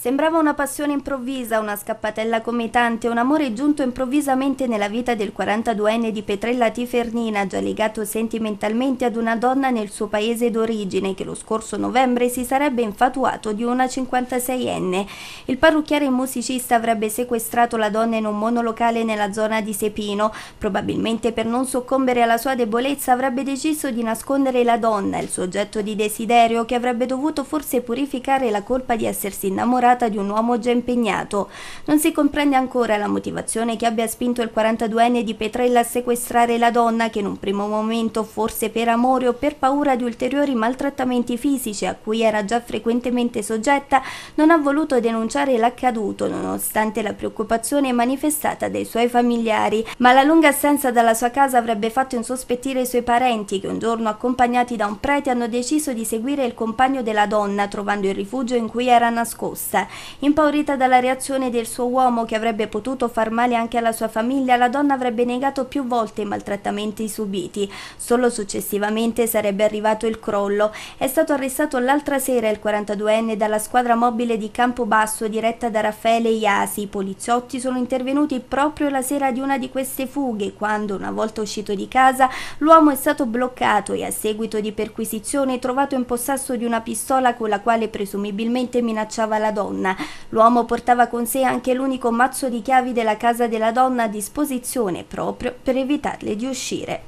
Sembrava una passione improvvisa, una scappatella come tante, un amore giunto improvvisamente nella vita del 42enne di Petrella Tifernina, già legato sentimentalmente ad una donna nel suo paese d'origine che lo scorso novembre si sarebbe infatuato di una 56enne. Il parrucchiere musicista avrebbe sequestrato la donna in un monolocale nella zona di Sepino. Probabilmente per non soccombere alla sua debolezza avrebbe deciso di nascondere la donna, il suo oggetto di desiderio, che avrebbe dovuto forse purificare la colpa di essersi innamorato strada di un uomo già impegnato. Non si comprende ancora la motivazione che abbia spinto il 42enne di Petrella a sequestrare la donna che in un primo momento, forse per amore o per paura di ulteriori maltrattamenti fisici a cui era già frequentemente soggetta, non ha voluto denunciare l'accaduto nonostante la preoccupazione manifestata dai suoi familiari. Ma la lunga assenza dalla sua casa avrebbe fatto insospettire i suoi parenti che un giorno accompagnati da un prete hanno deciso di seguire il compagno della donna trovando il rifugio in cui era nascosta violenza. Impaurita dalla reazione del suo uomo che avrebbe potuto far male anche alla sua famiglia, la donna avrebbe negato più volte i maltrattamenti subiti. Solo successivamente sarebbe arrivato il crollo. È stato arrestato l'altra sera il 42enne dalla squadra mobile di Campobasso diretta da Raffaele Iasi. I poliziotti sono intervenuti proprio la sera di una di queste fughe, quando, una volta uscito di casa, l'uomo è stato bloccato e a seguito di perquisizione trovato in possesso di una pistola con la quale presumibilmente minacciava la donna donna. L'uomo portava con sé anche l'unico mazzo di chiavi della casa della donna a disposizione proprio per evitarle di uscire.